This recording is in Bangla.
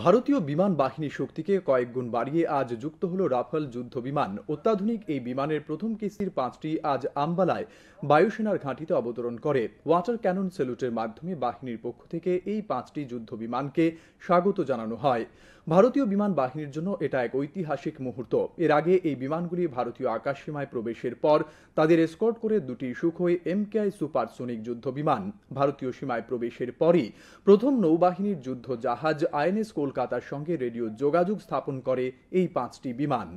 ভারতীয় বিমান বাহিনী শক্তিকে কয়েক গুণ বাড়িয়ে আজ যুক্ত হল রাফাল যুদ্ধ বিমান অত্যাধুনিক এই বিমানের প্রথম কিস্তির পাঁচটি আজ আম্বালায় বায়ুসেনার ঘাঁটিতে অবতরণ করে ওয়াটার ক্যানন সেলুটের মাধ্যমে বাহিনীর পক্ষ থেকে এই পাঁচটি যুদ্ধ বিমানকে স্বাগত জানানো হয় ভারতীয় বিমান বাহিনীর জন্য এটা এক ঐতিহাসিক মুহূর্ত এর আগে এই বিমানগুলি ভারতীয় আকাশসীমায় প্রবেশের পর তাদের এসকর্ট করে দুটি সুখই এমকেআই সুপারসোনিক যুদ্ধ বিমান ভারতীয় সীমায় প্রবেশের পরই প্রথম নৌবাহিনীর যুদ্ধ জাহাজ আইএনএস কলকাতার সঙ্গে রেডিও যোগাযোগ স্থাপন করে এই পাঁচটি বিমান